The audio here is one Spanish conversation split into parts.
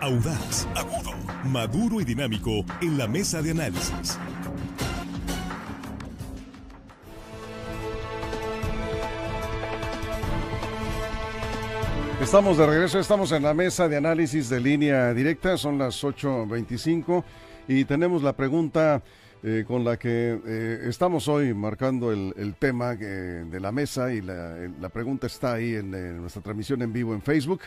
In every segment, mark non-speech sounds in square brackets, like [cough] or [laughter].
Audaz, agudo, maduro y dinámico en la mesa de análisis. Estamos de regreso, estamos en la mesa de análisis de línea directa, son las 8.25 y tenemos la pregunta eh, con la que eh, estamos hoy marcando el, tema eh, de la mesa y la, pregunta está ahí en nuestra transmisión en vivo en Facebook.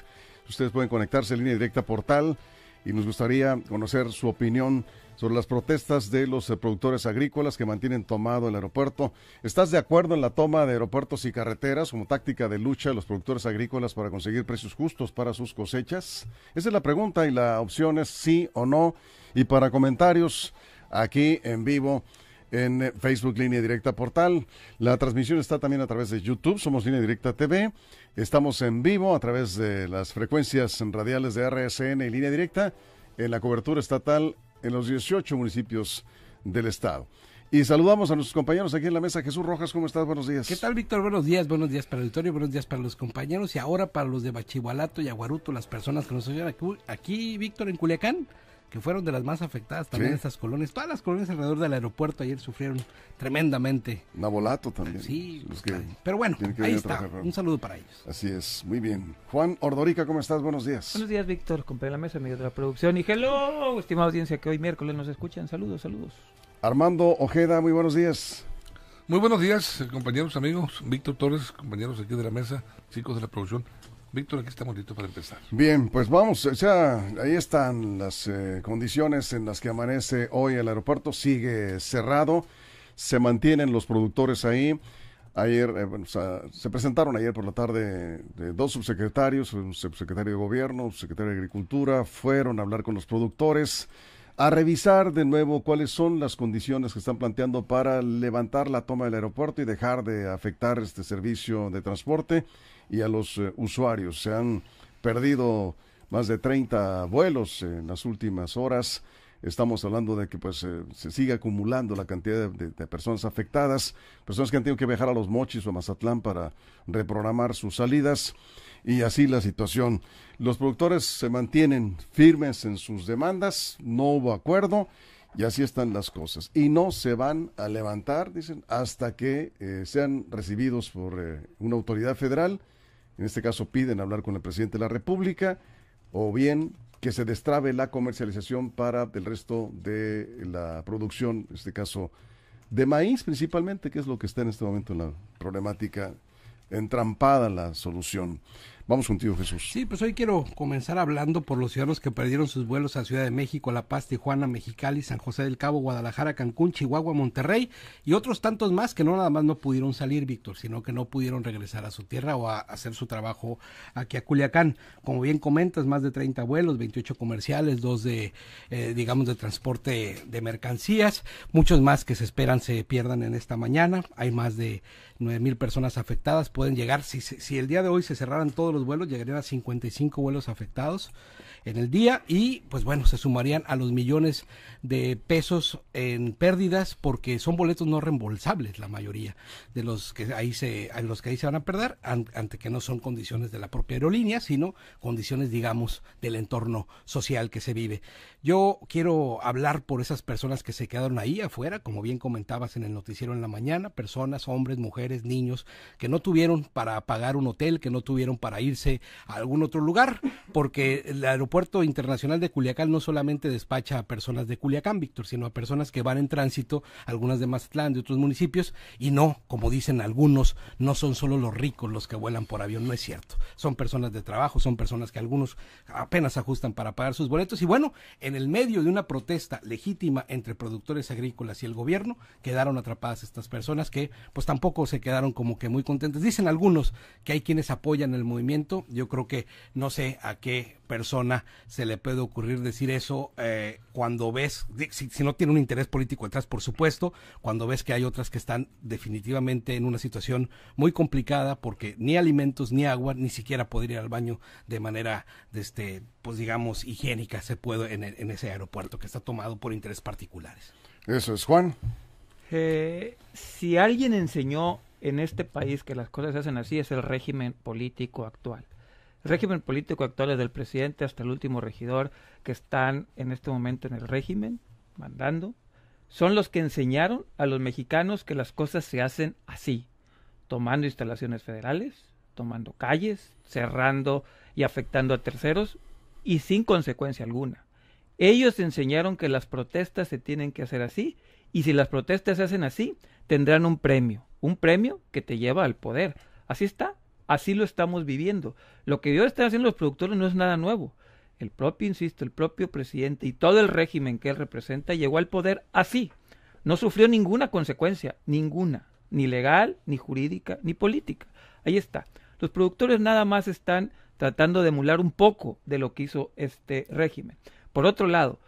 Ustedes pueden conectarse en línea directa portal y nos gustaría conocer su opinión sobre las protestas de los eh, productores agrícolas que mantienen tomado el aeropuerto. ¿Estás de acuerdo en la toma de aeropuertos y carreteras como táctica de lucha de los productores agrícolas para conseguir precios justos para sus cosechas? Esa es la pregunta y la opción es sí o no. Y para comentarios aquí en vivo en eh, Facebook Línea Directa Portal. La transmisión está también a través de YouTube, somos Línea Directa TV Estamos en vivo a través de las frecuencias radiales de RSN y línea directa en la cobertura estatal en los 18 municipios del estado. Y saludamos a nuestros compañeros aquí en la mesa. Jesús Rojas, ¿cómo estás? Buenos días. ¿Qué tal, Víctor? Buenos días, buenos días para el auditorio, buenos días para los compañeros y ahora para los de Bachihualato y Aguaruto, las personas que nos oyen aquí, aquí Víctor, en Culiacán que fueron de las más afectadas también estas colonias. Todas las colonias alrededor del aeropuerto ayer sufrieron tremendamente. Navolato también. Sí, pero bueno, ahí está. Un saludo para ellos. Así es, muy bien. Juan Ordorica, ¿cómo estás? Buenos días. Buenos días, Víctor, compañero de la mesa, amigo de la producción. Y hello, estimada audiencia que hoy miércoles nos escuchan. Saludos, saludos. Armando Ojeda, muy buenos días. Muy buenos días, eh, compañeros, amigos. Víctor Torres, compañeros aquí de la mesa, chicos de la producción. Víctor, aquí estamos listos para empezar. Bien, pues vamos, ya ahí están las eh, condiciones en las que amanece hoy el aeropuerto. Sigue cerrado, se mantienen los productores ahí. Ayer, eh, se presentaron ayer por la tarde de eh, dos subsecretarios, un subsecretario de gobierno, un de agricultura, fueron a hablar con los productores, a revisar de nuevo cuáles son las condiciones que están planteando para levantar la toma del aeropuerto y dejar de afectar este servicio de transporte y a los eh, usuarios. Se han perdido más de 30 vuelos en las últimas horas. Estamos hablando de que pues se sigue acumulando la cantidad de, personas afectadas, personas que han tenido que viajar a los Mochis o a Mazatlán para reprogramar sus salidas y así la situación. Los productores se mantienen firmes en sus demandas, no hubo acuerdo y así están las cosas. Y no se van a levantar, dicen, hasta que eh, sean recibidos por eh, una autoridad federal en este caso piden hablar con el presidente de la República, o bien que se destrabe la comercialización para el resto de la producción, en este caso de maíz principalmente, que es lo que está en este momento en la problemática entrampada la solución. Vamos contigo, Jesús. Sí, pues hoy quiero comenzar hablando por los ciudadanos que perdieron sus vuelos a Ciudad de México, La Paz, Tijuana, Mexicali, San José del Cabo, Guadalajara, Cancún, Chihuahua, Monterrey y otros tantos más que no nada más no pudieron salir, Víctor, sino que no pudieron regresar a su tierra o a hacer su trabajo aquí a Culiacán. Como bien comentas, más de 30 vuelos, 28 comerciales, dos de, eh, digamos, de transporte de mercancías. Muchos más que se esperan se pierdan en esta mañana. Hay más de nueve mil personas afectadas. Pueden llegar, si, si el día de hoy se cerraran todos los los vuelos, llegarían a 55 vuelos afectados en el día y pues bueno, se sumarían a los millones de pesos en pérdidas porque son boletos no reembolsables la mayoría de los que ahí se, los que ahí se van a perder ante que no son condiciones de la propia aerolínea, sino condiciones digamos del entorno social que se vive. Yo quiero hablar por esas personas que se quedaron ahí afuera, como bien comentabas en el noticiero en la mañana, personas, hombres, mujeres, niños que no tuvieron para pagar un hotel, que no tuvieron para irse a algún otro lugar porque el Puerto Internacional de Culiacán no solamente despacha a personas de Culiacán, Víctor, sino a personas que van en tránsito, algunas de Mazatlán, de otros municipios, y no, como dicen algunos, no son solo los ricos los que vuelan por avión, no es cierto. Son personas de trabajo, son personas que algunos apenas ajustan para pagar sus boletos. Y bueno, en el medio de una protesta legítima entre productores agrícolas y el gobierno, quedaron atrapadas estas personas que pues tampoco se quedaron como que muy contentas. Dicen algunos que hay quienes apoyan el movimiento, yo creo que no sé a qué persona se le puede ocurrir decir eso eh, cuando ves, si, no tiene un interés político detrás, por supuesto, cuando ves que hay otras que están definitivamente en una situación muy complicada porque ni alimentos, ni agua, ni siquiera poder ir al baño de manera, este, pues digamos, higiénica se puede e, en, ese aeropuerto que está tomado por intereses particulares. Eso es, Juan. Eh, si alguien enseñó en este país que las cosas se hacen así, es el régimen político actual régimen político actual del presidente hasta el último regidor que están en este momento en el régimen, mandando, son los que enseñaron a los mexicanos que las cosas se hacen así, tomando instalaciones federales, tomando calles, cerrando y afectando a terceros y sin consecuencia alguna. Ellos enseñaron que las protestas se tienen que hacer así y si las protestas se hacen así, tendrán un premio, un premio que te lleva al poder. Así está, Así lo estamos viviendo. Lo que Dios está haciendo los productores no es nada nuevo. El propio, insisto, el propio presidente y todo el régimen que él representa llegó al poder así. No sufrió ninguna consecuencia, ninguna, ni legal, ni jurídica, ni política. Ahí está. Los productores nada más están tratando de emular un poco de lo que hizo este régimen. Por otro lado,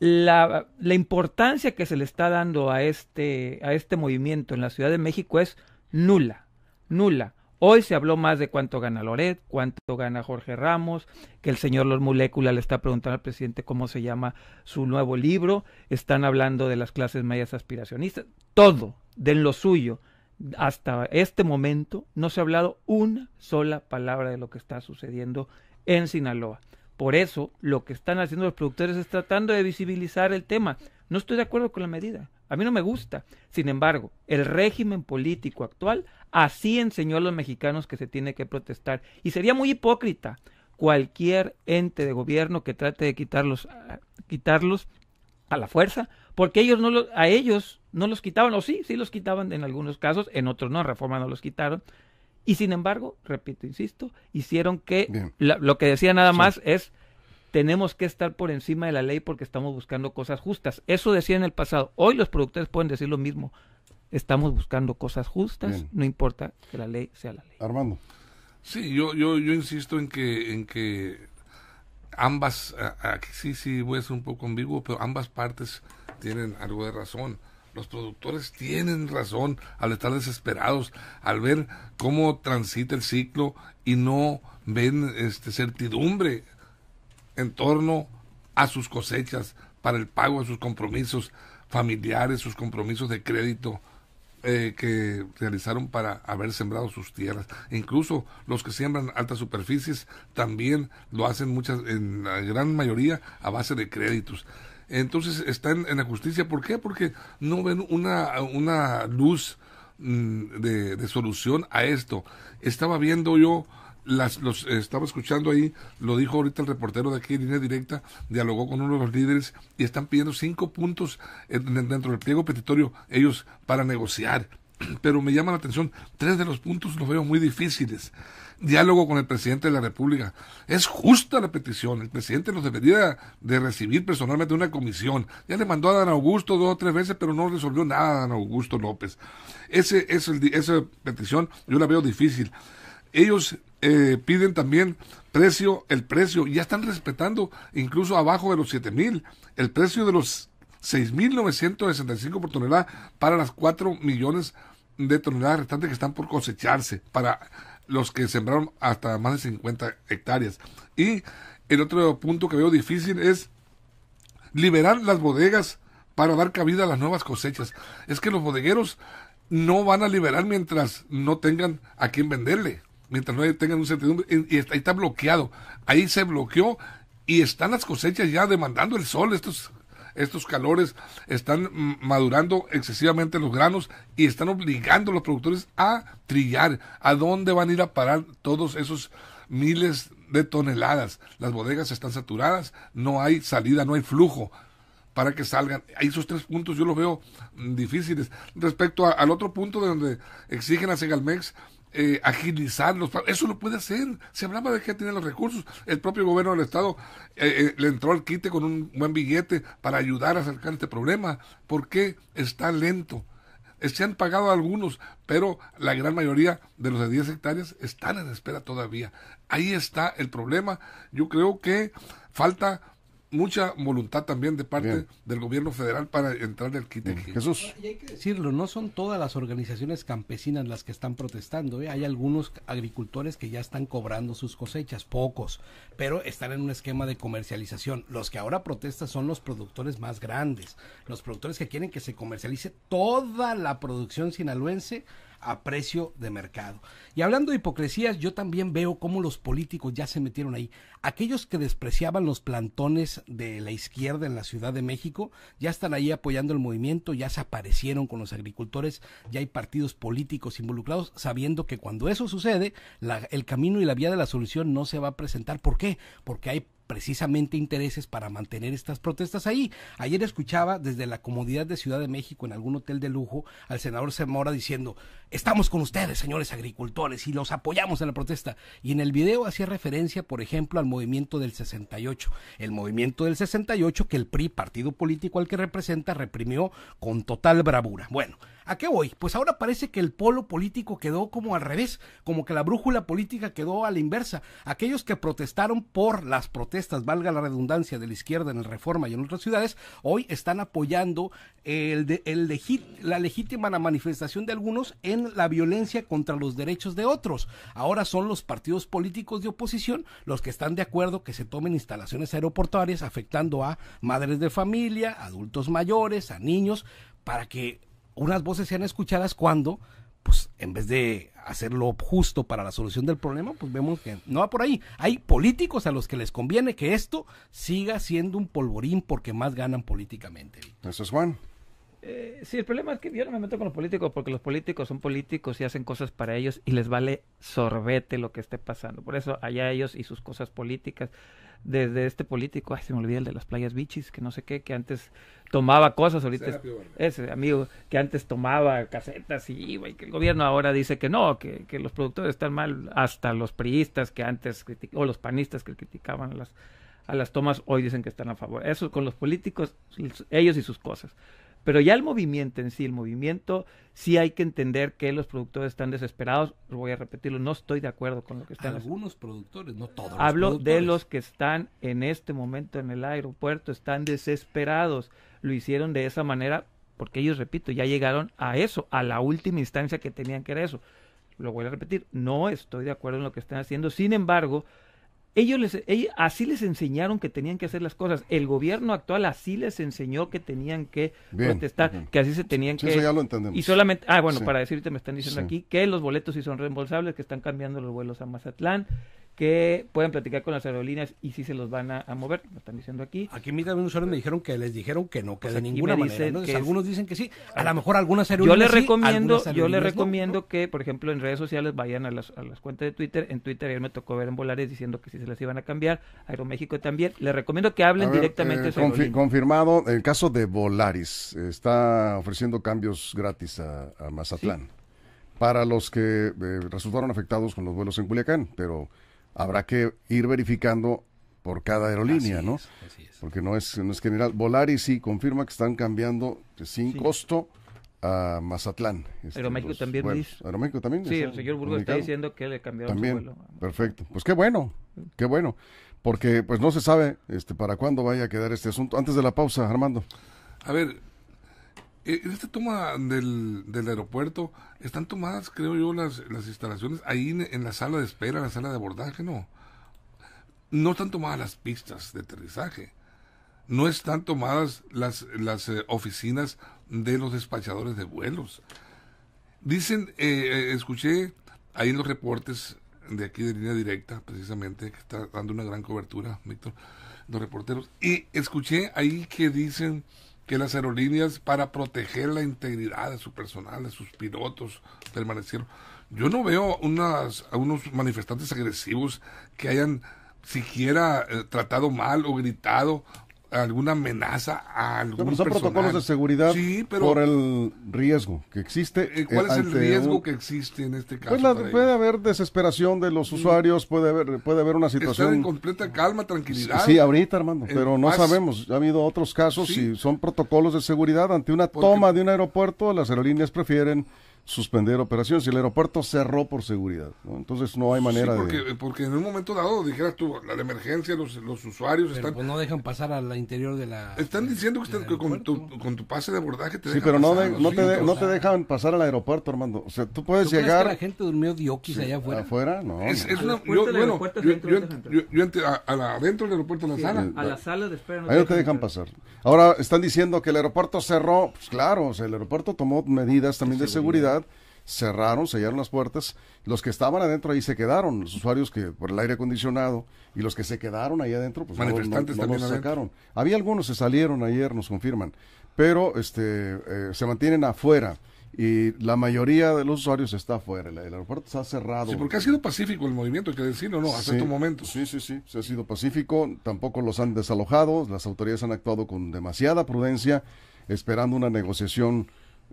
la, la, importancia que se le está dando a este, a este movimiento en la Ciudad de México es nula, nula. Hoy se habló más de cuánto gana Loret, cuánto gana Jorge Ramos, que el señor Los Molécula le está preguntando al presidente cómo se llama su nuevo libro, están hablando de las clases mayas aspiracionistas, todo de lo suyo. Hasta este momento no se ha hablado una sola palabra de lo que está sucediendo en Sinaloa. Por eso lo que están haciendo los productores es tratando de visibilizar el tema. No estoy de acuerdo con la medida. A mí no me gusta. Sin embargo, el régimen político actual Así enseñó a los mexicanos que se tiene que protestar. Y sería muy hipócrita cualquier ente de gobierno que trate de quitarlos, ah, quitarlos a la fuerza, porque ellos no a ellos no los quitaban, o sí, sí los quitaban en algunos casos, en otros no, en reforma no los quitaron. Y sin embargo, repito, insisto, hicieron que lo que decía nada más es tenemos que estar por encima de la ley porque estamos buscando cosas justas. Eso decía en el pasado. Hoy los productores pueden decir lo mismo estamos buscando cosas justas, no importa que la ley sea la ley. Armando. Sí, yo, yo, insisto en que, en que ambas, sí, sí, voy a ser un poco ambiguo, pero ambas partes tienen algo de razón. Los productores tienen razón al estar desesperados, al ver cómo transita el ciclo y no ven este, certidumbre en torno a sus cosechas, para el pago de sus compromisos familiares, sus compromisos de crédito, eh, que realizaron para haber sembrado sus tierras. Incluso los que siembran altas superficies también lo hacen muchas, en la gran mayoría, a base de créditos. Entonces están en la justicia. ¿Por qué? Porque no ven una, una luz mm, de solución a esto. Estaba viendo yo los, eh, estaba escuchando ahí, lo dijo ahorita el reportero de aquí en línea directa, dialogó con uno de los líderes y están pidiendo cinco puntos dentro del pliego petitorio ellos para negociar. [clears throat] Pero me llama la atención, tres de los puntos los veo muy difíciles. Diálogo con el presidente de la República. Es justa la petición. El presidente los debería de recibir personalmente una comisión. Ya le mandó a Dan Augusto dos o tres veces, pero no resolvió nada a Dan Augusto López. Ese, esa petición yo la veo difícil ellos eh, piden también precio, el precio, ya están respetando incluso abajo de los 7000 mil, el precio de los 6.965 por tonelada para las 4 millones de toneladas restantes que están por cosecharse, para los que sembraron hasta más de 50 hectáreas. Y el otro punto que veo difícil es liberar las bodegas para dar cabida a las nuevas cosechas. Es que los bodegueros no van a liberar mientras no tengan a quien venderle mientras no tengan un certidumbre, y está, está bloqueado. Ahí se bloqueó y están las cosechas ya demandando el sol, estos estos calores están madurando excesivamente los granos y están obligando a los productores a trillar a dónde van a ir a parar todos esos miles de toneladas. Las bodegas están saturadas, no hay salida, no hay flujo para que salgan. Esos tres puntos yo los veo mm, difíciles. Respecto al otro punto de donde exigen a Segalmex eh, Eso lo puede hacer Se hablaba de que tiene los recursos. El propio gobierno del Estado eh, eh, le entró al quite con un buen billete para ayudar a acercar este problema. ¿Por qué está lento? Eh, se han pagado algunos, pero la gran mayoría de los de 10 hectáreas están en espera todavía. Ahí está el problema. Yo creo que falta mucha voluntad también de parte del gobierno federal para entrar del kit. Jesús. Y hay que decirlo, no son todas las organizaciones campesinas las que están protestando. ¿eh? Hay algunos agricultores que ya están cobrando sus cosechas, pocos, pero están en un esquema de comercialización. Los que ahora protestan son los productores más grandes, los productores que quieren que se comercialice toda la producción sinaloense a precio de mercado. Y hablando de hipocresías, yo también veo cómo los políticos ya se metieron ahí. Aquellos que despreciaban los plantones de la izquierda en la Ciudad de México ya están ahí apoyando el movimiento, ya se aparecieron con los agricultores, ya hay partidos políticos involucrados, sabiendo que cuando eso sucede, el camino y la vía de la solución no se va a presentar. ¿Por qué? Porque hay precisamente intereses para mantener estas protestas ahí. Ayer escuchaba desde la comodidad de Ciudad de México en algún hotel de lujo al senador Zemora diciendo, estamos con ustedes, señores agricultores, y los apoyamos en la protesta. Y en el video hacía referencia, por ejemplo, al movimiento del 68. El movimiento del 68 que el PRI, partido político al que representa, reprimió con total bravura. Bueno. ¿A qué voy? Pues ahora parece que el polo político quedó como al revés, como que la brújula política quedó a la inversa. Aquellos que protestaron por las protestas, valga la redundancia, de la izquierda en el Reforma y en otras ciudades, hoy están apoyando la legítima manifestación de algunos en la violencia contra los derechos de otros. Ahora son los partidos políticos de oposición los que están de acuerdo que se tomen instalaciones aeroportuarias afectando a madres de familia, adultos mayores, a niños, para que unas voces sean escuchadas cuando, pues, en vez de hacerlo justo para la solución del problema, pues vemos que no va por ahí. Hay políticos a los que les conviene que esto siga siendo un polvorín porque más ganan políticamente. Eso es Juan. Eh, sí, el problema es que yo no me meto con los políticos porque los políticos son políticos y hacen cosas para ellos y les vale sorbete lo que esté pasando. Por eso allá ellos y sus cosas políticas. Desde este político, ay, se me olvida el de las playas bichis, que no sé qué, que antes tomaba cosas, ahorita ese amigo que antes tomaba casetas y que el gobierno ahora dice que no, que, que los productores están mal, hasta los priistas que antes criticaban, o los panistas que criticaban las, a las tomas hoy dicen que están a favor. Eso con los políticos, ellos y sus cosas. Pero ya el movimiento en sí, el movimiento, sí hay que entender que los productores están desesperados. Voy a repetirlo, no estoy de acuerdo con lo que están. Algunos productores, no todos. Hablo de los que están en este momento en el aeropuerto, están desesperados. Lo hicieron de esa manera porque ellos, repito, ya llegaron a eso, a la última instancia que tenían que era eso. Lo voy a repetir, no estoy de acuerdo en lo que están haciendo. Sin embargo, ellos, les, así les enseñaron que tenían que hacer las cosas. El gobierno actual así les enseñó que tenían que protestar, que así se tenían que. Eso ya lo Y solamente, ah, bueno, para decirte, me están diciendo aquí que los boletos sí son reembolsables, que están cambiando los vuelos a Mazatlán, que puedan platicar con las aerolíneas y si se los van a, mover, lo están diciendo aquí. Aquí mí también me dijeron que les dijeron que no, que pues de ninguna manera. ¿no? algunos dicen que sí, a lo mejor algunas aerolíneas Yo les recomiendo, yo les recomiendo que, por ejemplo, en redes sociales vayan a las, a las cuentas de Twitter. En Twitter ayer me tocó ver en Volaris diciendo que sí se las iban a cambiar, Aeroméxico también. Les recomiendo que hablen directamente. Eh, sobre confirmado, el caso de Volaris está ofreciendo cambios gratis a, Mazatlán. Para los que eh, resultaron afectados con los vuelos en Culiacán, pero habrá que ir verificando por cada aerolínea, ¿no? Porque no es, no es general. Volaris sí confirma que están cambiando sin costo a Mazatlán. Este, Aeroméxico también dice. Aeroméxico también. Sí, el señor Burgos está diciendo que le cambiaron también, vuelo. Perfecto. Pues qué bueno, qué bueno. Porque pues no se sabe este para cuándo vaya a quedar este asunto. Antes de la pausa, Armando. A ver, eh, en esta toma del, del, aeropuerto están tomadas, creo yo, las, las instalaciones ahí en, la sala de espera, la sala de abordaje, no. No están tomadas las pistas de aterrizaje. No están tomadas las, las eh, oficinas de los despachadores de vuelos. Dicen, eh, eh, escuché ahí en los reportes de aquí de línea directa, precisamente, que está dando una gran cobertura, Víctor, los reporteros, y escuché ahí que dicen que las aerolíneas para proteger la integridad de su personal, de sus pilotos, permanecieron. Yo no veo a unos manifestantes agresivos que hayan siquiera eh, tratado mal o gritado alguna amenaza a algún son protocolos de seguridad por el riesgo que existe. Eh, ¿Cuál eh, es el riesgo que existe en este pues caso? puede haber desesperación de los usuarios, puede haber, puede haber una situación... Estar en completa calma, tranquilidad. Sí, ahorita, hermano, pero no sabemos. Ha habido otros casos y son protocolos de seguridad. Ante una toma de un aeropuerto, las aerolíneas prefieren suspender operaciones y el aeropuerto cerró por seguridad. Entonces no hay manera porque, de... Eh, porque en un momento dado, dijeras tú, la, emergencia, los, usuarios están... Pues no dejan pasar al interior de la... Están diciendo que, con, tu, con, tu, pase de abordaje te Sí, dejan pero no, no, te no te dejan pasar al aeropuerto, Armando. O sea, tú puedes llegar... Crees que la gente durmió dioquis allá afuera? ¿Afuera? No. yo, adentro del aeropuerto, la sala. A la sala de espera. Ahí no te dejan pasar. Ahora están diciendo que el aeropuerto cerró. Pues claro, o sea, el aeropuerto tomó medidas también de seguridad cerraron, sellaron las puertas. Los que estaban adentro ahí se quedaron, los usuarios que por el aire acondicionado y los que se quedaron ahí adentro, pues manifestantes también sacaron. Había algunos se salieron ayer, nos confirman, pero este eh, se mantienen afuera y la mayoría de los usuarios está afuera. El, aeropuerto está cerrado. Sí, porque ha sido pacífico el movimiento, hay que decirlo, ¿no? hace sí, este momento. Sí, sí, sí, se ha sido pacífico. Tampoco los han desalojado. Las autoridades han actuado con demasiada prudencia, esperando una negociación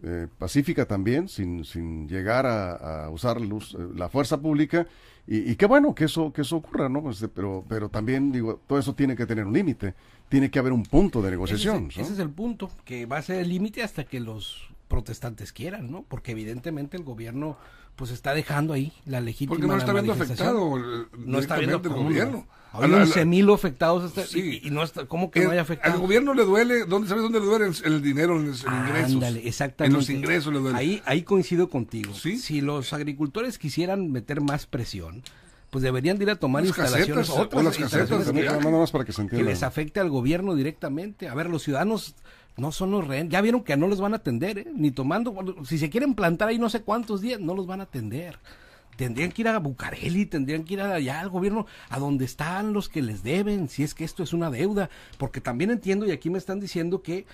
eh, pacífica también, sin, sin llegar a, usar luz, eh, la fuerza pública. Y, qué bueno que eso, que eso ocurra, ¿no? Pues, pero, pero también, digo, todo eso tiene que tener un límite, tiene que haber un punto de negociación. ese es el punto, que va a ser el límite hasta que los protestantes quieran, ¿no? Porque evidentemente el gobierno pues está dejando ahí la legítima Porque no está viendo afectado el, no está viendo el gobierno. Hay 11 mil afectados hasta, este, sí. y, no ¿cómo que eh, no hay afectado? Al gobierno le duele, ¿dónde sabes dónde le duele el, dinero en los ingresos? Ándale, exactamente. En los ingresos le duele. Ahí, ahí coincido contigo. ¿Sí? Si los agricultores quisieran meter más presión, pues deberían ir a tomar las instalaciones casetas, otras o las más casetas, que, que, les afecte al gobierno directamente. A ver, los ciudadanos no son los rehenes. Ya vieron que no los van a atender, ¿eh? ni tomando. Si se quieren plantar ahí no sé cuántos días, no los van a atender. Tendrían que ir a Bucareli, tendrían que ir allá al gobierno, a donde están los que les deben, si es que esto es una deuda. Porque también entiendo, y aquí me están diciendo que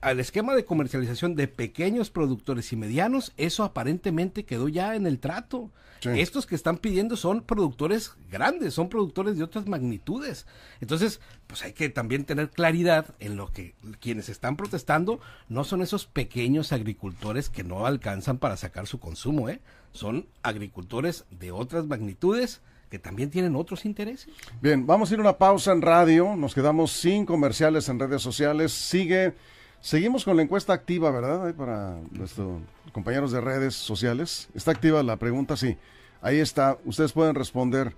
al esquema de comercialización de pequeños productores y medianos, eso aparentemente quedó ya en el trato. Estos que están pidiendo son productores grandes, son productores de otras magnitudes. Entonces, pues hay que también tener claridad en lo que quienes están protestando no son esos pequeños agricultores que no alcanzan para sacar su consumo, ¿eh? son agricultores de otras magnitudes que también tienen otros intereses. Bien, vamos a ir a una pausa en radio, nos quedamos sin comerciales en redes sociales, sigue, seguimos con la encuesta activa, ¿verdad? para nuestros compañeros de redes sociales. ¿Está activa la pregunta? Sí, ahí está, ustedes pueden responder.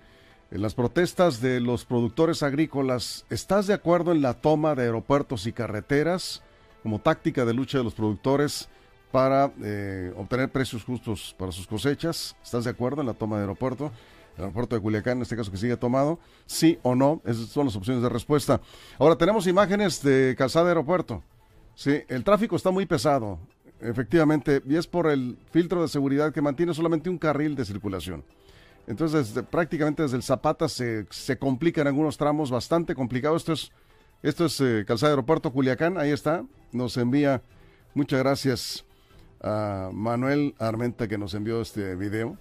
En las protestas de los productores agrícolas, ¿estás de acuerdo en la toma de aeropuertos y carreteras como táctica de lucha de los productores? para eh, obtener precios justos para sus cosechas. ¿Estás de acuerdo en la toma de aeropuerto? el aeropuerto de Culiacán, en este caso que sigue tomado, sí o no, esas son las opciones de respuesta. Ahora tenemos imágenes de calzada aeropuerto. Sí, el tráfico está muy pesado, efectivamente, y es por el filtro de seguridad que mantiene solamente un carril de circulación. Entonces, prácticamente desde el Zapata se, se complican algunos tramos bastante complicados. Esto es, esto es eh, Calzada Aeropuerto Culiacán, ahí está. Nos envía, muchas gracias a Manuel Armenta que nos envió este video.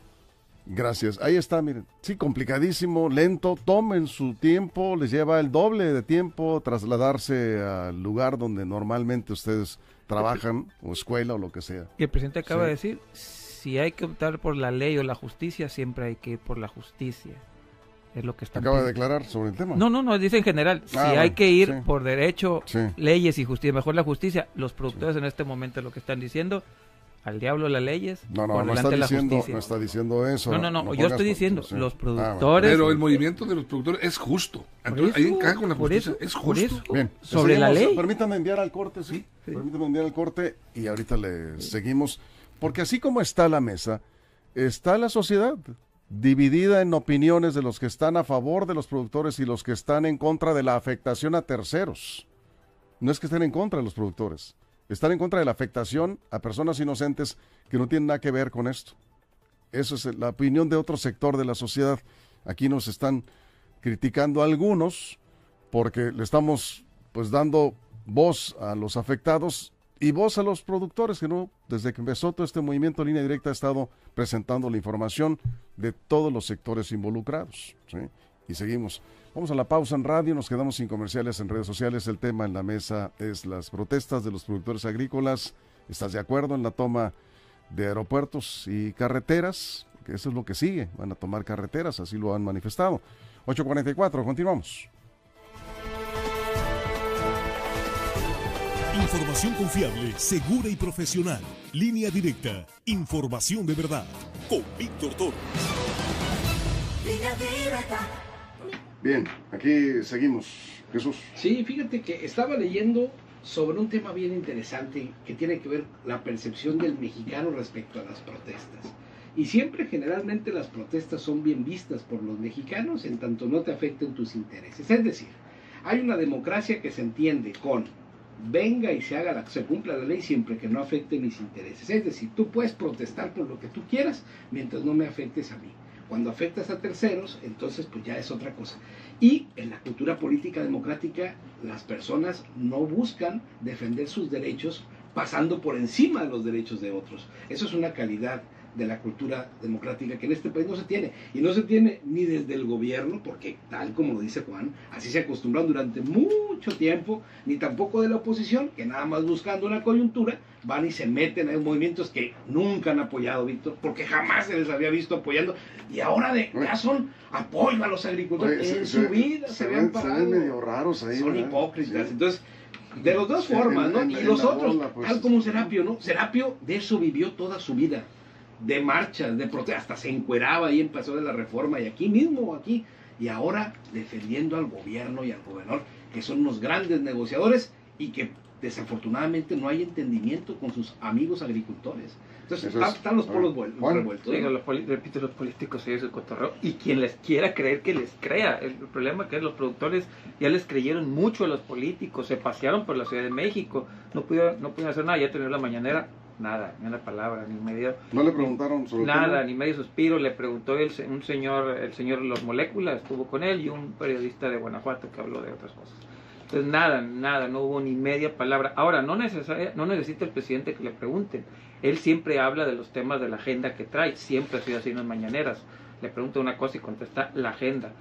Gracias. Ahí está, miren. Sí, complicadísimo, lento. Tomen su tiempo. Les lleva el doble de tiempo trasladarse al lugar donde normalmente ustedes trabajan o escuela o lo que sea. Y el presidente acaba de decir, si hay que optar por la ley o la justicia, siempre hay que ir por la justicia. Es lo que está. Acaba de declarar sobre el tema. No, no, no, dice en general, ah, si hay que ir por derecho, leyes y justicia, mejor la justicia, los productores en este momento lo que están diciendo al diablo las leyes. No, no, no está, diciendo, no está diciendo eso. No, no, no, yo estoy diciendo, los ah, productores. Pero el movimiento de los productores es justo. Entonces, eso, ahí encaja con la justicia. Eso, es justo. Bien, sobre la ley. Permítanme enviar al corte, sí. Permítanme enviar al corte y ahorita le seguimos. Porque así como está la mesa, está la sociedad dividida en opiniones de los que están a favor de los productores y los que están en contra de la afectación a terceros. No es que estén en contra de los productores están en contra de la afectación a personas inocentes que no tienen nada que ver con esto. Esa es la opinión de otro sector de la sociedad. Aquí nos están criticando algunos porque le estamos pues dando voz a los afectados y voz a los productores que no desde que empezó todo este movimiento línea directa ha estado presentando la información de todos los sectores involucrados y seguimos. Vamos a la pausa en radio, nos quedamos sin comerciales en redes sociales. El tema en la mesa es las protestas de los productores agrícolas. ¿Estás de acuerdo en la toma de aeropuertos y carreteras? Porque eso es lo que sigue. Van a tomar carreteras, así lo han manifestado. 8.44, continuamos. Información confiable, segura y profesional. Línea directa. Información de verdad. Con Víctor Torres. Bien, aquí seguimos. Jesús. Sí, fíjate que estaba leyendo sobre un tema bien interesante que tiene que ver la percepción del mexicano respecto a las protestas. Y siempre generalmente las protestas son bien vistas por los mexicanos en tanto no te afecten tus intereses. Es decir, hay una democracia que se entiende con venga y se haga la, se cumpla la ley siempre que no afecte mis intereses. Es decir, tú puedes protestar por lo que tú quieras mientras no me afectes a mí. Cuando afectas a terceros, entonces pues ya es otra cosa. Y en la cultura política democrática, las personas no buscan defender sus derechos pasando por encima de los derechos de otros. Eso es una calidad de la cultura democrática que en este país no se tiene. Y no se tiene ni desde el gobierno, porque tal como lo dice Juan, así se acostumbran durante mucho tiempo, ni tampoco de la oposición, que nada más buscando una coyuntura, van y se meten en movimientos que nunca han apoyado, Víctor, porque jamás se les había visto apoyando. Y ahora de, ya son apoyo a los agricultores. en su vida se, ven, Son hipócritas. Entonces, de las dos formas, ¿no? y los otros, pues. tal como Serapio, ¿no? Serapio de eso vivió toda su vida de marchas, de protestas, hasta se encueraba ahí en Paseo de la Reforma y aquí mismo, aquí, y ahora defendiendo al gobierno y al gobernador, que son unos grandes negociadores y que desafortunadamente no hay entendimiento con sus amigos agricultores. Entonces están los polos revueltos. repito, los políticos ellos el cotorreo y quien les quiera creer que les crea. El, problema es que los productores ya les creyeron mucho a los políticos, se pasearon por la Ciudad de México, no pudieron, no pudieron hacer nada, ya tener la mañanera nada, ni una palabra, ni medio. ¿No le preguntaron Nada, ni medio suspiro, le preguntó el, un señor, el señor Los Moléculas, estuvo con él, y un periodista de Guanajuato que habló de otras cosas. Entonces, nada, nada, no hubo ni media palabra. Ahora, no, necesaria, no necesita el presidente que le pregunten. Él siempre habla de los temas de la agenda que trae, siempre ha sido así en las mañaneras. Le pregunta una cosa y contesta la agenda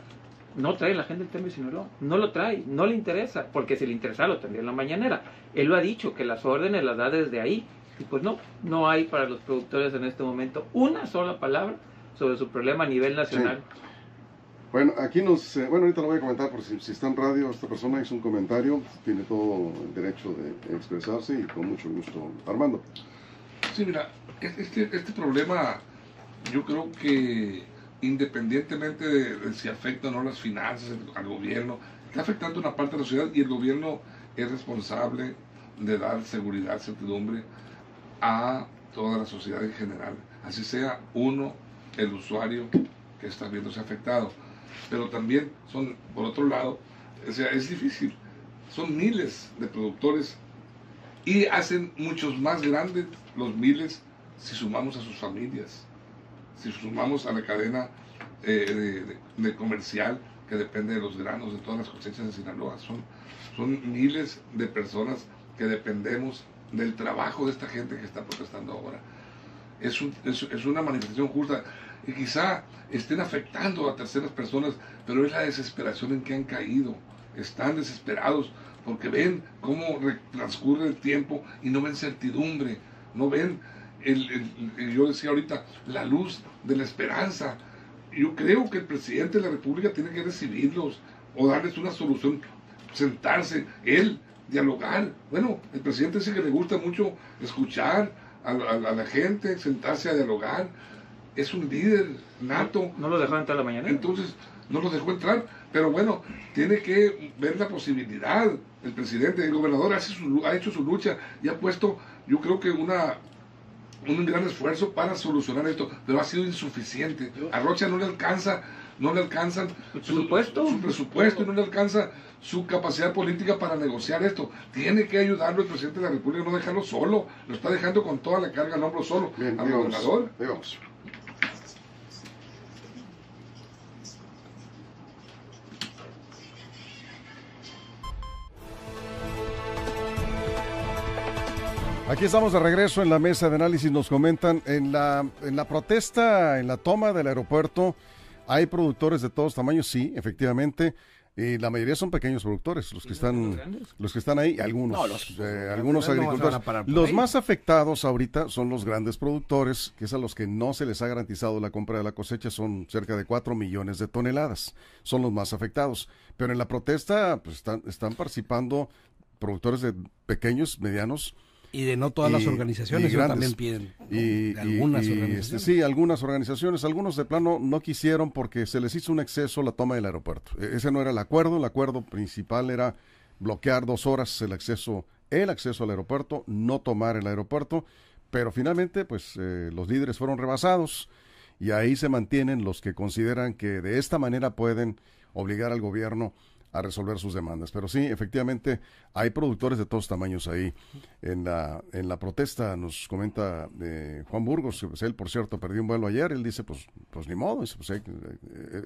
no trae la agenda el tema de Sinaloa, no lo trae, no le interesa, porque si le interesa lo tendría en la mañanera. Él lo ha dicho, que las órdenes las da desde ahí, y pues no, no hay para los productores en este momento una sola palabra sobre su problema a nivel nacional. Bueno, aquí nos, eh, bueno, ahorita lo voy a comentar por si, si, está en radio, esta persona hizo un comentario, tiene todo el derecho de expresarse y con mucho gusto. Armando. Sí, mira, este, este problema yo creo que independientemente de, si afecta o no las finanzas al gobierno, está afectando una parte de la ciudad y el gobierno es responsable de dar seguridad, certidumbre a toda la sociedad en general, así sea uno, el usuario que está viéndose afectado. Pero también son, por otro lado, o sea, es difícil, son miles de productores y hacen muchos más grandes los miles si sumamos a sus familias, si sumamos a la cadena eh, de, comercial que depende de los granos, de todas las cosechas de Sinaloa. Son, son miles de personas que dependemos del trabajo de esta gente que está protestando ahora. Es, una manifestación justa y quizá estén afectando a terceras personas, pero es la desesperación en que han caído. Están desesperados porque ven cómo transcurre el tiempo y no ven certidumbre, no ven, yo decía ahorita, la luz de la esperanza. Yo creo que el presidente de la República tiene que recibirlos o darles una solución, sentarse él dialogar. Bueno, el presidente dice que le gusta mucho escuchar a, la gente, sentarse a dialogar. Es un líder nato. No lo dejó entrar la mañana. Entonces, no lo dejó entrar. Pero bueno, tiene que ver la posibilidad. El presidente, el gobernador ha hecho su lucha y ha puesto, yo creo que una un gran esfuerzo para solucionar esto, pero ha sido insuficiente. A Rocha no le alcanza no le alcanzan su presupuesto, presupuesto no le alcanza su capacidad política para negociar esto. Tiene que ayudarlo el presidente de la República, no dejarlo solo, lo está dejando con toda la carga al hombro solo, Vamos. Aquí estamos de regreso en la mesa de análisis. Nos comentan en la, en la protesta, en la toma del aeropuerto, hay productores de todos tamaños, sí, efectivamente. Y eh, la mayoría son pequeños productores, los que están, los que están ahí, algunos, eh, algunos agricultores. los más afectados ahorita son los grandes productores, que es a los que no se les ha garantizado la compra de la cosecha, son cerca de 4 millones de toneladas, son los más afectados. Pero en la protesta pues, están, están participando productores de pequeños, medianos, y de no todas las organizaciones, también piden. Y, algunas este, sí, algunas organizaciones, algunos de plano no quisieron porque se les hizo un exceso la toma del aeropuerto. E, ese no era el acuerdo, el acuerdo principal era bloquear dos horas el acceso, el acceso al aeropuerto, no tomar el aeropuerto, pero finalmente pues eh, los líderes fueron rebasados y ahí se mantienen los que consideran que de esta manera pueden obligar al gobierno a resolver sus demandas. Pero sí, efectivamente, hay productores de todos tamaños ahí. En la, en la protesta nos comenta eh, Juan Burgos, pues, él, por cierto, perdió un vuelo ayer, él dice, pues, pues ni modo, es, pues, eh,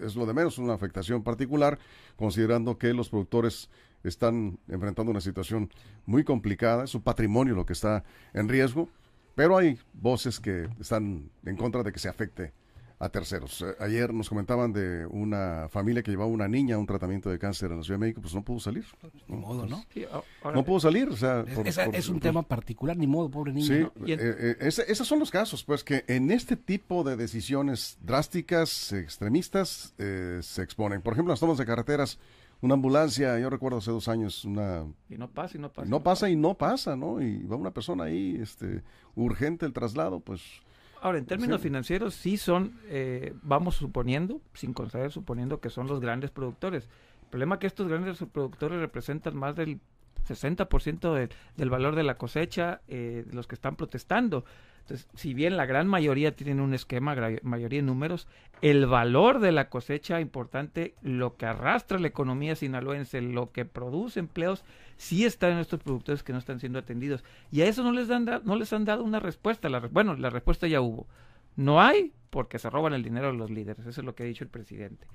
es lo de menos, una afectación particular, considerando que los productores están enfrentando una situación muy complicada, es su patrimonio lo que está en riesgo, pero hay voces que están en contra de que se afecte a terceros. Eh, ayer nos comentaban de una familia que llevaba una niña a un tratamiento de cáncer en la Ciudad de México, pues no pudo salir. Ni modo, ¿no? no pudo salir. es un tema particular, ni modo, pobre niña. Eh, eh, esos son los casos, pues que en este tipo de decisiones drásticas, extremistas, se exponen. Por ejemplo, las tomas de carreteras, una ambulancia, yo recuerdo hace dos años, una... Y no pasa, y no pasa. no, pasa, y no pasa, ¿no? Y va una persona ahí, este, urgente el traslado, pues Ahora, en términos financieros, sí son, eh, vamos suponiendo, sin conceder, suponiendo que son los grandes productores. El problema es que estos grandes productores representan más del 60% del valor de la cosecha, eh, los que están protestando. Entonces, si bien la gran mayoría tienen un esquema, mayoría de números, el valor de la cosecha importante, lo que arrastra la economía sinaloense, lo que produce empleos, sí está en estos productores que no están siendo atendidos. Y a eso no les, dan, no les han dado una respuesta. bueno, la respuesta ya hubo. No hay porque se roban el dinero de los líderes. Eso es lo que ha dicho el presidente.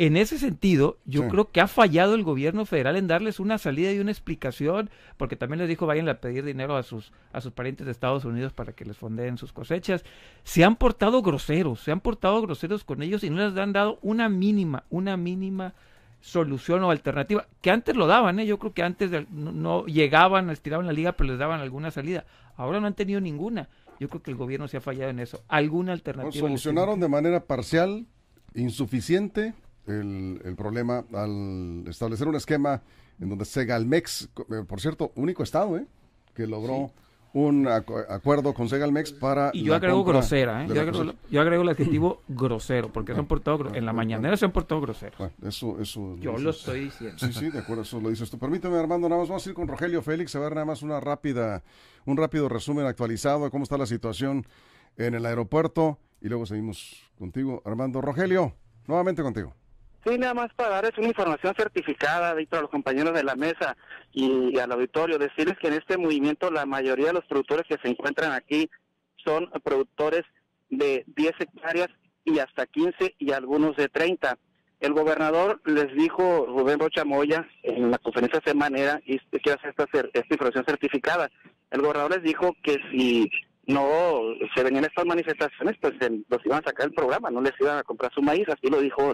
En ese sentido, yo creo que ha fallado el gobierno federal en darles una salida y una explicación, porque también les dijo vayan a pedir dinero a sus, a sus parientes de Estados Unidos para que les fondeen sus cosechas. Se han portado groseros, se han portado groseros con ellos y no les han dado una mínima, una mínima solución o alternativa, que antes lo daban, ¿eh? yo creo que antes no, llegaban, estiraban la liga, pero les daban alguna salida. Ahora no han tenido ninguna. Yo creo que el gobierno se ha fallado en eso. ¿Alguna alternativa? solucionaron de manera parcial, insuficiente, el, problema al establecer un esquema en donde Segalmex, eh, por cierto, único estado, ¿eh? Que logró un acuerdo con Segalmex para... Y yo agrego grosera, eh, yo, agrego, el adjetivo grosero, porque son se en la mañanera son se han eso, eso... Yo lo, estoy diciendo. Sí, sí, de acuerdo, eso lo dices tú. Permíteme, Armando, nada más vamos a ir con Rogelio Félix a ver nada más una rápida, un rápido resumen actualizado de cómo está la situación en el aeropuerto y luego seguimos contigo, Armando. Rogelio, nuevamente contigo. Sí, nada más para darles una información certificada a los compañeros de la mesa y, al auditorio, decirles que en este movimiento la mayoría de los productores que se encuentran aquí son productores de 10 hectáreas y hasta 15 y algunos de 30. El gobernador les dijo, Rubén Rocha Moya, en la conferencia de manera, y quiero hacer esta, información certificada, el gobernador les dijo que si no se venían estas manifestaciones, pues los iban a sacar el programa, no les iban a comprar su maíz, así lo dijo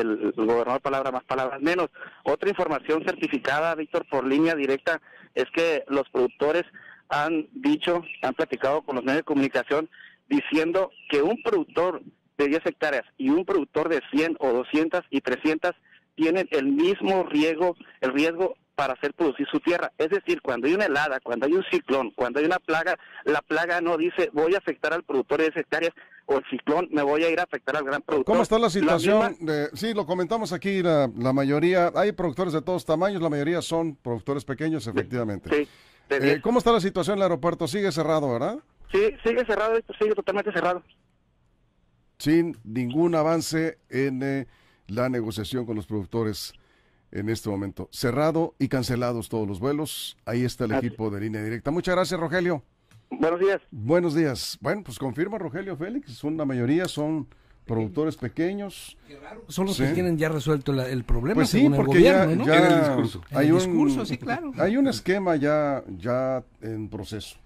el, gobernador palabra más palabras menos. Otra información certificada, Víctor, por línea directa, es que los productores han dicho, han platicado con los medios de comunicación diciendo que un productor de 10 hectáreas y un productor de 100 o 200 y 300 tienen el mismo riesgo, el riesgo para hacer producir su tierra. Es decir, cuando hay una helada, cuando hay un ciclón, cuando hay una plaga, la plaga no dice voy a afectar al productor de 10 hectáreas, o el ciclón me voy a ir a afectar al gran productor. ¿Cómo está la situación? sí, lo comentamos aquí, la, mayoría, hay productores de todos tamaños, la mayoría son productores pequeños, efectivamente. Eh, ¿Cómo está la situación en el aeropuerto? Sigue cerrado, ¿verdad? Sí, sigue cerrado, esto sigue totalmente cerrado. Sin ningún avance en eh, la negociación con los productores en este momento. Cerrado y cancelados todos los vuelos. Ahí está el equipo de línea directa. Muchas gracias, Rogelio. Buenos días. Buenos días. Bueno, pues confirma Rogelio Félix, son la mayoría son productores pequeños. Son los que tienen ya resuelto el problema pues sí, porque ya, Hay un, Hay un esquema ya, ya en proceso.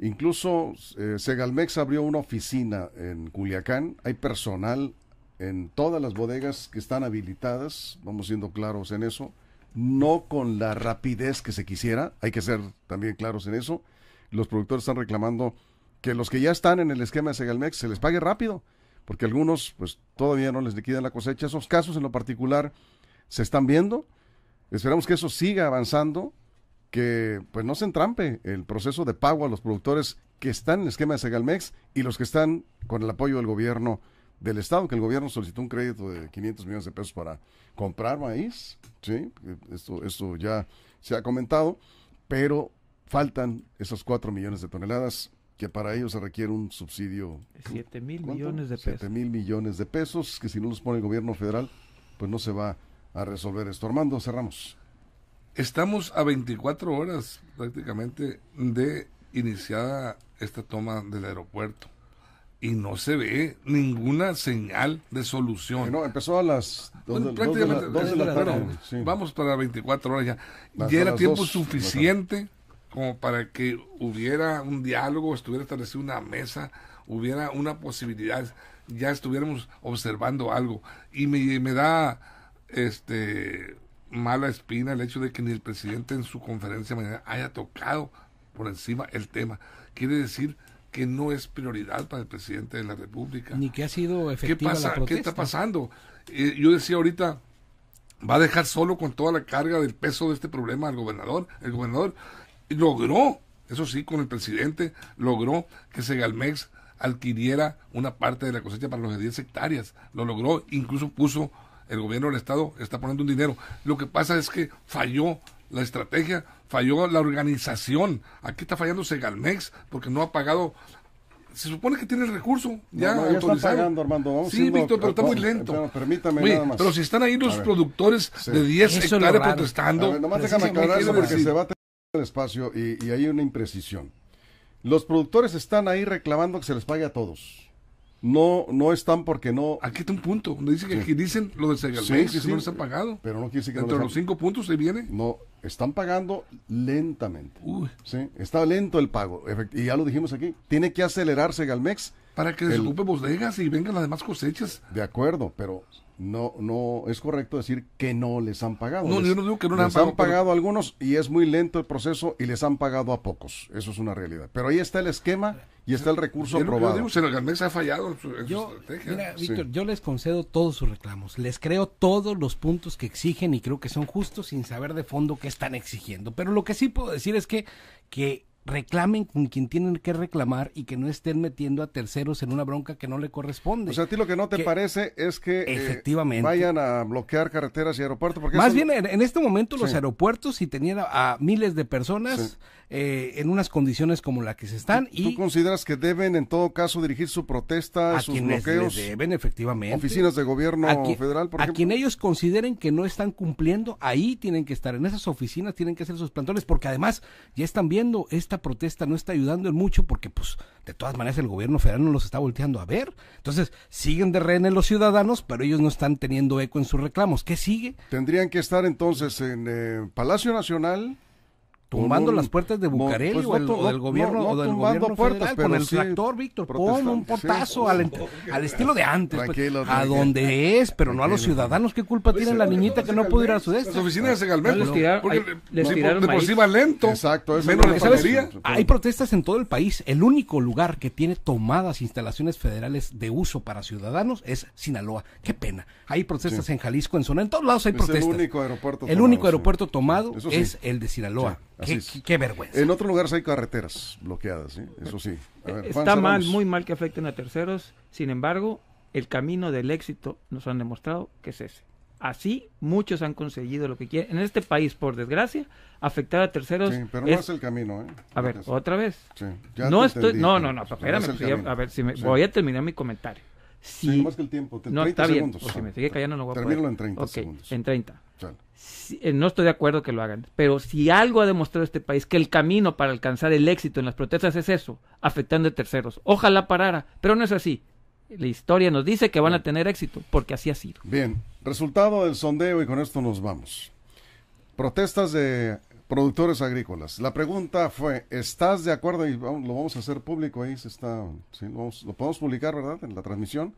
Incluso eh, Segalmex abrió una oficina en Culiacán. Hay personal en todas las bodegas que están habilitadas, vamos siendo claros en eso, no con la rapidez que se quisiera, hay que ser también claros en eso, los productores están reclamando que los que ya están en el esquema de Segalmex se les pague rápido, porque algunos pues todavía no les liquidan la cosecha. Esos casos en lo particular se están viendo. Esperamos que eso siga avanzando, que pues no se entrampe el proceso de pago a los productores que están en el esquema de Segalmex y los que están con el apoyo del gobierno del Estado, que el gobierno solicitó un crédito de 500 millones de pesos para comprar maíz, ¿sí? Esto, esto ya se ha comentado, pero faltan esos 4 millones de toneladas que para ello se requiere un subsidio. 7 mil millones de pesos. 7 mil millones de pesos, que si no los pone el gobierno federal, pues no se va a resolver esto. Armando, cerramos. Estamos a 24 horas prácticamente de iniciada esta toma del aeropuerto y no se ve ninguna señal de solución. No, empezó a las de, Vamos para 24 horas ya. ya era tiempo suficiente como para que hubiera un diálogo, estuviera establecida una mesa, hubiera una posibilidad, ya estuviéramos observando algo. Y me, da este mala espina el hecho de que ni el presidente en su conferencia mañana haya tocado por encima el tema. Quiere decir que no es prioridad para el presidente de la República. Ni que ha sido efectiva ¿Qué la protesta. ¿Qué está pasando? Eh, yo decía ahorita, va a dejar solo con toda la carga del peso de este problema al gobernador. El gobernador logró, eso sí, con el presidente, logró que Segalmex adquiriera una parte de la cosecha para los de 10 hectáreas. Lo logró, incluso puso el gobierno del Estado, está poniendo un dinero. Lo que pasa es que falló la estrategia, falló la organización. Aquí está fallando Segalmex porque no ha pagado. Se supone que tiene el recurso ya, no, sí, Víctor, pero está muy lento. Pero, permítame Pero si están ahí los productores de 10 hectáreas protestando. déjame porque se va a el espacio y, hay una imprecisión. Los productores están ahí reclamando que se les pague a todos. No, no están porque no. Aquí ah, está un punto. dice dicen lo de Segalmex, sí, Si no les han pagado. Pero no quiere decir que los cinco puntos se viene. No, están pagando lentamente. Uy. Sí, está lento el pago. Y ya lo dijimos aquí. Tiene que acelerarse Segalmex. Para que desocupe bodegas y vengan las demás cosechas. De acuerdo, pero no, no, es correcto decir que no les han pagado. No, yo no digo que no les han pagado. han pagado algunos y es muy lento el proceso y les han pagado a pocos. Eso es una realidad. Pero ahí está el esquema y está el recurso aprobado Yo se ha fallado Mira, Víctor, yo les concedo todos sus reclamos. Les creo todos los puntos que exigen y creo que son justos sin saber de fondo qué están exigiendo. Pero lo que sí puedo decir es que, que reclamen con quien tienen que reclamar y que no estén metiendo a terceros en una bronca que no le corresponde. O sea, a ti lo que no te parece es que eh, efectivamente, vayan a bloquear carreteras y aeropuertos. Porque Más bien, en, este momento los aeropuertos, si tenían a, miles de personas, eh, en unas condiciones como la que se están. ¿Tú, y ¿Tú consideras que deben en todo caso dirigir su protesta, a sus bloqueos? deben, efectivamente. Oficinas de gobierno federal, por A quien ellos consideren que no están cumpliendo, ahí tienen que estar, en esas oficinas tienen que hacer sus plantones, porque además ya están viendo, esta protesta no está ayudando en mucho, porque pues de todas maneras el gobierno federal no los está volteando a ver. Entonces, siguen de rehenes los ciudadanos, pero ellos no están teniendo eco en sus reclamos. ¿Qué sigue? Tendrían que estar entonces en eh, Palacio Nacional, tumbando las puertas de Bucareli pues, o, del gobierno o del gobierno federal, con el tractor Víctor pon un potazo oh. al, estilo de antes pues, a donde es pero no a los ciudadanos qué culpa pues, tiene la eh, niñita que no pudo ir al sudeste las oficinas de porque tiraron lento exacto menos hay protestas en todo el país el único lugar que tiene tomadas instalaciones federales de uso para ciudadanos es Sinaloa qué pena hay protestas en Jalisco en zona en todos lados hay protestas el único aeropuerto el único aeropuerto tomado es el de Sinaloa qué, vergüenza. En otros lugares hay carreteras bloqueadas, eso sí. Está mal, muy mal que afecten a terceros. Sin embargo, el camino del éxito nos han demostrado que es ese. Así muchos han conseguido lo que quieren. En este país, por desgracia, afectar a terceros. pero no es, el camino, ¿eh? A ver, otra vez. no estoy. no, no, no, espérame. Pues, a ver, si voy a terminar mi comentario que el tiempo. no, está segundos. bien. Ah, en 30 segundos. En 30. Eh, no estoy de acuerdo que lo hagan, pero si algo ha demostrado este país, que el camino para alcanzar el éxito en las protestas es eso, afectando a terceros. Ojalá parara, pero no es así. La historia nos dice que van a tener éxito, porque así ha sido. Bien, resultado del sondeo y con esto nos vamos. Protestas de productores agrícolas. La pregunta fue, ¿estás de acuerdo? Y lo vamos a hacer público ahí, se está, lo, podemos publicar, ¿verdad? En la transmisión.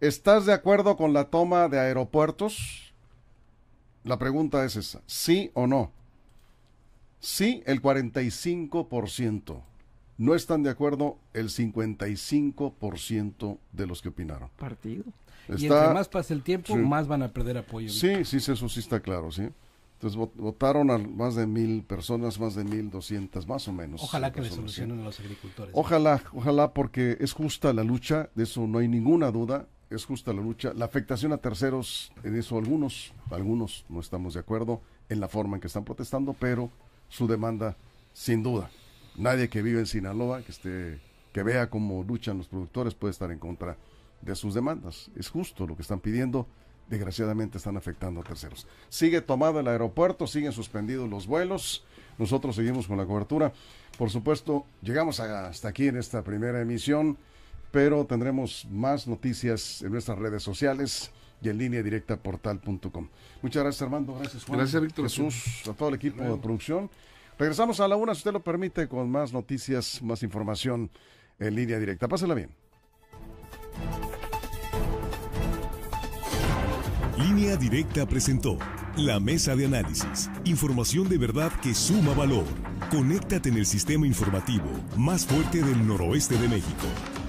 ¿Estás de acuerdo con la toma de aeropuertos? La pregunta es esa, ¿sí o no? Sí, el 45%. No están de acuerdo el 55% de los que opinaron. Partido. y entre más pase el tiempo, más van a perder apoyo. Sí, sí, eso sí está claro, sí. Entonces votaron a más de mil personas, más de mil doscientas, más o menos. Ojalá eh, que le solucionen a los agricultores. Ojalá, ojalá, porque es justa la lucha, de eso no hay ninguna duda, es justa la lucha. La afectación a terceros, en eso algunos, algunos no estamos de acuerdo en la forma en que están protestando, pero su demanda, sin duda. Nadie que vive en Sinaloa, que esté, que vea cómo luchan los productores, puede estar en contra de sus demandas. Es justo lo que están pidiendo desgraciadamente están afectando a terceros. Sigue tomado el aeropuerto, siguen suspendidos los vuelos, nosotros seguimos con la cobertura. Por supuesto, llegamos hasta aquí en esta primera emisión, pero tendremos más noticias en nuestras redes sociales y en línea directa portal.com. Muchas gracias Armando, gracias Juan. Gracias Víctor. Jesús, a todo el equipo de producción. Regresamos a la una, si usted lo permite, con más noticias, más información en línea directa. Pásela bien. Línea Directa presentó la mesa de análisis. Información de verdad que suma valor. Conéctate en el sistema informativo más fuerte del noroeste de México.